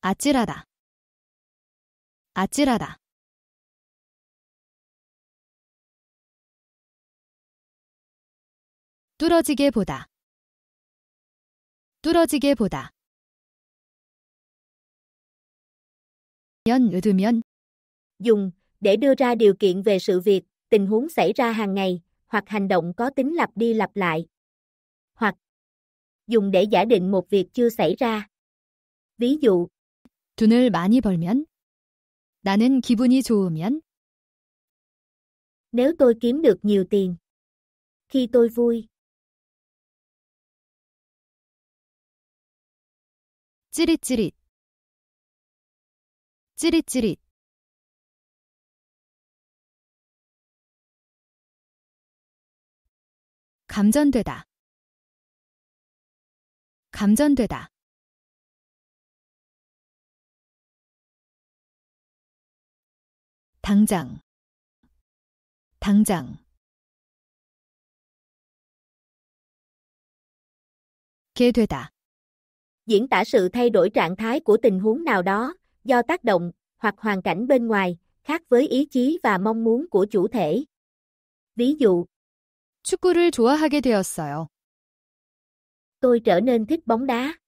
아찔하다 아찔하다 뚫어지게 보다 뚫어지게 보다 연 으드면 dùng để đưa ra điều kiện về sự việc, tình huống xảy ra hàng ngày hoặc hành động có tính lặp đi lặp lại. Hoặc dùng để giả định một việc chưa xảy ra. Ví dụ 돈을 많이 벌면 나는 기분이 좋으면 Nếu tôi kiếm được nhiều tiền khi tôi vui 찌릿찌릿 찌릿찌릿 감전되다 감전되다 당장 당장 개 되다 diễn tả sự thay đổi trạng thái của tình huống nào đó do tác động hoặc hoàn cảnh bên ngoài khác với ý chí và mong muốn của chủ thể. Ví dụ 축구를 좋아하게 되었어요. Tôi trở nên thích bóng đá.